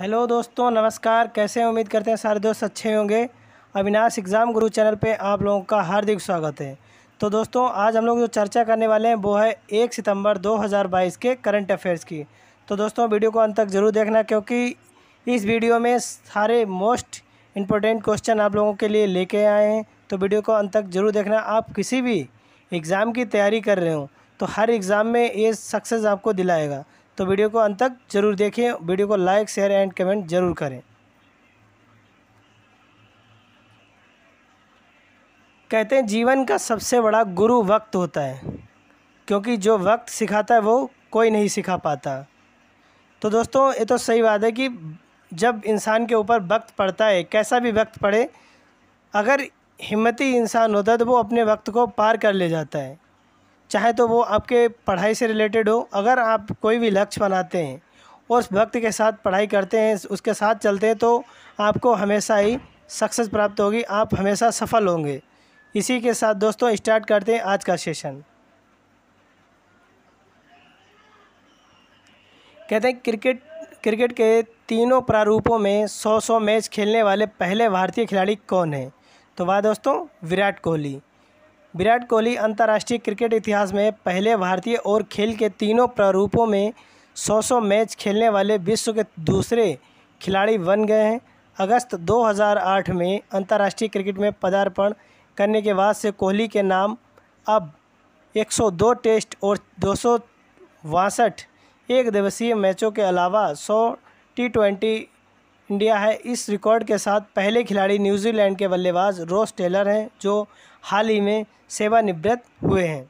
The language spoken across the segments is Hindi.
हेलो दोस्तों नमस्कार कैसे उम्मीद करते हैं सारे दोस्त अच्छे होंगे अविनाश एग्ज़ाम गुरु चैनल पे आप लोगों का हार्दिक स्वागत है तो दोस्तों आज हम लोग जो चर्चा करने वाले हैं वो है एक सितंबर 2022 के करंट अफेयर्स की तो दोस्तों वीडियो को अंत तक ज़रूर देखना क्योंकि इस वीडियो में सारे मोस्ट इम्पोर्टेंट क्वेश्चन आप लोगों के लिए लेके आए हैं तो वीडियो को अंत तक ज़रूर देखना आप किसी भी एग्ज़ाम की तैयारी कर रहे हो तो हर एग्ज़ाम में ये सक्सेस आपको दिलाएगा तो वीडियो को अंत तक जरूर देखें वीडियो को लाइक शेयर एंड कमेंट जरूर करें कहते हैं जीवन का सबसे बड़ा गुरु वक्त होता है क्योंकि जो वक्त सिखाता है वो कोई नहीं सिखा पाता तो दोस्तों ये तो सही बात है कि जब इंसान के ऊपर वक्त पड़ता है कैसा भी वक्त पड़े अगर हिम्मती इंसान होता है तो वो अपने वक्त को पार कर ले जाता है चाहे तो वो आपके पढ़ाई से रिलेटेड हो अगर आप कोई भी लक्ष्य बनाते हैं और भक्त के साथ पढ़ाई करते हैं उसके साथ चलते हैं तो आपको हमेशा ही सक्सेस प्राप्त होगी आप हमेशा सफल होंगे इसी के साथ दोस्तों स्टार्ट करते हैं आज का सेशन कहते हैं क्रिकेट क्रिकेट के तीनों प्रारूपों में सौ सौ मैच खेलने वाले पहले भारतीय खिलाड़ी कौन हैं तो वह दोस्तों विराट कोहली विराट कोहली अंतर्राष्ट्रीय क्रिकेट इतिहास में पहले भारतीय और खेल के तीनों प्रारूपों में सौ सौ मैच खेलने वाले विश्व के दूसरे खिलाड़ी बन गए हैं अगस्त 2008 में अंतर्राष्ट्रीय क्रिकेट में पदार्पण करने के बाद से कोहली के नाम अब 102 टेस्ट और दो एक दिवसीय मैचों के अलावा सौ टी ट्वेंटी इंडिया है इस रिकॉर्ड के साथ पहले खिलाड़ी न्यूजीलैंड के बल्लेबाज रोस टेलर हैं जो हाल ही में सेवानिवृत्त हुए हैं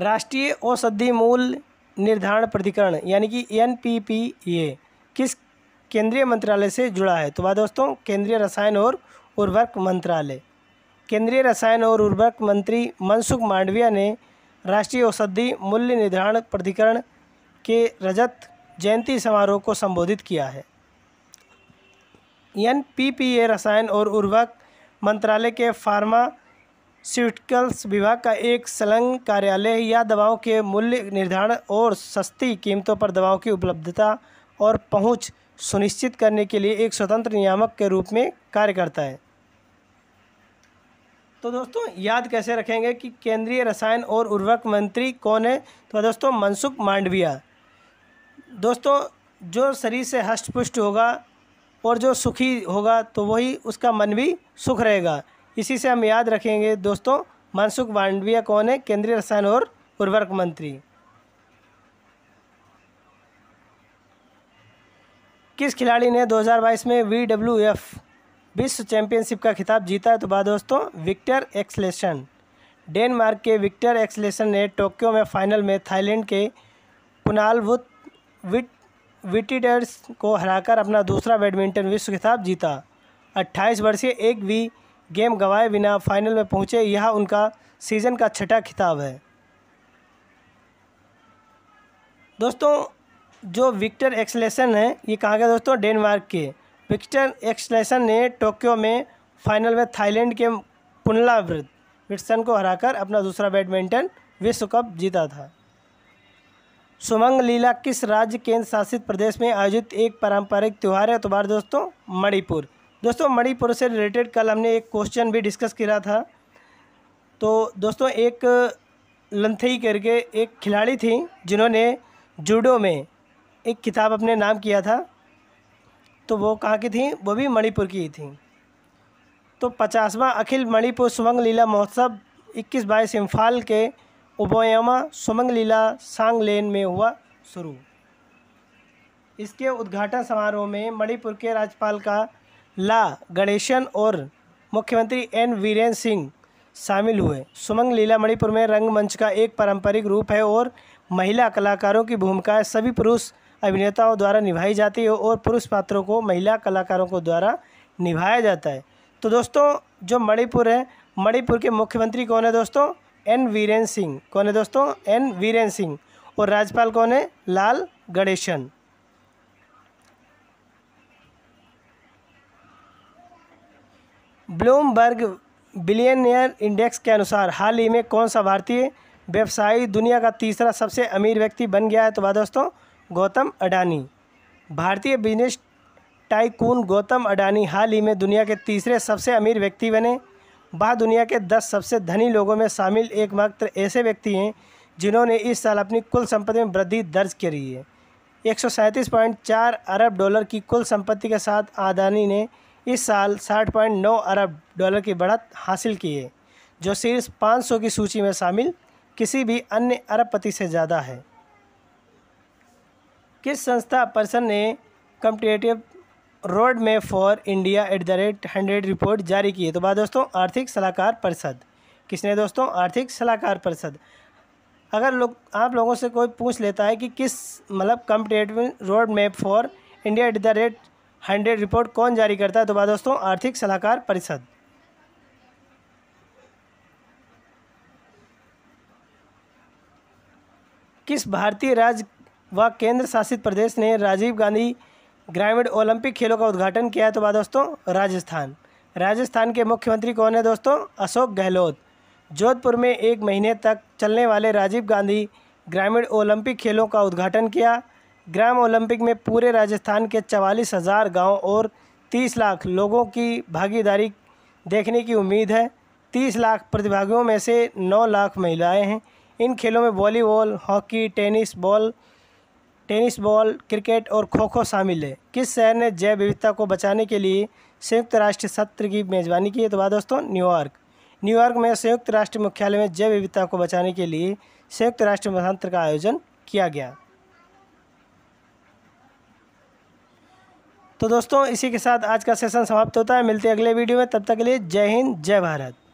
राष्ट्रीय औषधि मूल्य निर्धारण प्राधिकरण यानी कि एन पी पी ए किस केंद्रीय मंत्रालय से जुड़ा है तो वह दोस्तों केंद्रीय रसायन और उर्वरक मंत्रालय केंद्रीय रसायन और उर्वरक मंत्री मनसुख मांडविया ने राष्ट्रीय औषधि मूल्य निर्धारण प्राधिकरण के रजत जयंती समारोह को संबोधित किया है एन पी पी ए रसायन और उर्वरक मंत्रालय के फार्मास्यूटिकल्स विभाग का एक संलग्न कार्यालय यह दवाओं के मूल्य निर्धारण और सस्ती कीमतों पर दवाओं की उपलब्धता और पहुंच सुनिश्चित करने के लिए एक स्वतंत्र नियामक के रूप में कार्य करता है तो दोस्तों याद कैसे रखेंगे कि केंद्रीय रसायन और उर्वरक मंत्री कौन है तो दोस्तों मनसुख मांडविया दोस्तों जो शरीर से हष्ट होगा और जो सुखी होगा तो वही उसका मन भी सुख रहेगा इसी से हम याद रखेंगे दोस्तों मनसुख मांडविया कौन है केंद्रीय रसायन और उर्वरक मंत्री किस खिलाड़ी ने 2022 में वी डब्ल्यू एफ विश्व चैंपियनशिप का खिताब जीता है तो बात दोस्तों विक्टर एक्सलेशन डेनमार्क के विक्टर एक्सलेशन ने टोक्यो में फाइनल में थाईलैंड के पुनालवुत विट डेड्स को हराकर अपना दूसरा बैडमिंटन विश्व खिताब जीता 28 वर्षीय एक भी गेम गवाए बिना फाइनल में पहुंचे यह उनका सीज़न का छठा खिताब है दोस्तों जो विक्टर एक्सलेसन है ये कहाँ गए दोस्तों डेनमार्क के विक्टर एक्सलेसन ने टोक्यो में फाइनल में थाईलैंड के पुनलावृत विटसन को हराकर अपना दूसरा बैडमिंटन विश्व कप जीता था सुमंग लीला किस राज्य केंद्र शासित प्रदेश में आयोजित एक पारंपरिक त्यौहार है अतबार तो दोस्तों मणिपुर दोस्तों मणिपुर से रिलेटेड कल हमने एक क्वेश्चन भी डिस्कस किया था तो दोस्तों एक लंथई करके एक खिलाड़ी थी जिन्होंने जूडो में एक किताब अपने नाम किया था तो वो कहाँ की थी वो भी मणिपुर की थी तो पचासवा अखिल मणिपुर सुमंग लीला महोत्सव इक्कीस बाईस इम्फाल के ओबोयामा सुमंग लीला सांगलेन में हुआ शुरू इसके उद्घाटन समारोह में मणिपुर के राज्यपाल का ला गणेशन और मुख्यमंत्री एन वीरेन सिंह शामिल हुए सुमंग लीला मणिपुर में रंगमंच का एक पारंपरिक रूप है और महिला कलाकारों की भूमिका सभी पुरुष अभिनेताओं द्वारा निभाई जाती है और पुरुष पात्रों को महिला कलाकारों को द्वारा निभाया जाता है तो दोस्तों जो मणिपुर है मणिपुर के मुख्यमंत्री कौन है दोस्तों एन वीरेन सिंह कौन है दोस्तों एन वीरेन सिंह और राज्यपाल कौन है La Ganesan Bloomberg billionaire index के अनुसार हाल ही में कौन सा भारतीय व्यवसायी दुनिया का तीसरा सबसे अमीर व्यक्ति बन गया है तो वह दोस्तों गौतम अडानी भारतीय बिजनेस टाइकून गौतम अडानी हाल ही में दुनिया के तीसरे सबसे अमीर व्यक्ति बने वह दुनिया के दस सबसे धनी लोगों में शामिल एकमात्र ऐसे व्यक्ति हैं जिन्होंने इस साल अपनी कुल संपत्ति में वृद्धि दर्ज करी है एक अरब डॉलर की कुल संपत्ति के साथ आदानी ने इस साल 60.9 अरब डॉलर की बढ़त हासिल की है जो शीर्ष 500 की सूची में शामिल किसी भी अन्य अरबपति से ज़्यादा है किस संस्था पर्सन ने competitive road map for India at the rate hundred report जारी की है तो बात दोस्तों आर्थिक सलाहकार परिषद किसने दोस्तों आर्थिक सलाहकार परिषद अगर लोग आप लोगों से कोई पूछ लेता है कि किस मतलब competitive road map for India at the rate hundred report कौन जारी करता है तो बात दोस्तों आर्थिक सलाहकार परिषद किस भारतीय राज्य व केंद्र शासित प्रदेश ने राजीव गांधी ग्रामीण ओलंपिक खेलों का उद्घाटन किया तो बात दोस्तों राजस्थान राजस्थान के मुख्यमंत्री कौन है दोस्तों अशोक गहलोत जोधपुर में एक महीने तक चलने वाले राजीव गांधी ग्रामीण ओलंपिक खेलों का उद्घाटन किया ग्राम ओलंपिक में पूरे राजस्थान के चवालीस हज़ार गाँव और तीस लाख लोगों की भागीदारी देखने की उम्मीद है तीस लाख प्रतिभागियों में से नौ लाख महिलाएं हैं इन खेलों में volleyball hockey tennis ball tennis ball cricket और खो खो शामिल है किस शहर ने जैव विविधता को बचाने के लिए संयुक्त राष्ट्र सत्र की मेज़बानी की है तो बात दोस्तों न्यूयॉर्क न्यूयॉर्क में संयुक्त राष्ट्र मुख्यालय में जैव विविधता को बचाने के लिए संयुक्त राष्ट्र महासंत्र का आयोजन किया गया तो दोस्तों इसी के साथ आज का सेशन समाप्त होता है मिलते हैं अगले वीडियो में तब तक के लिए जय हिंद जय भारत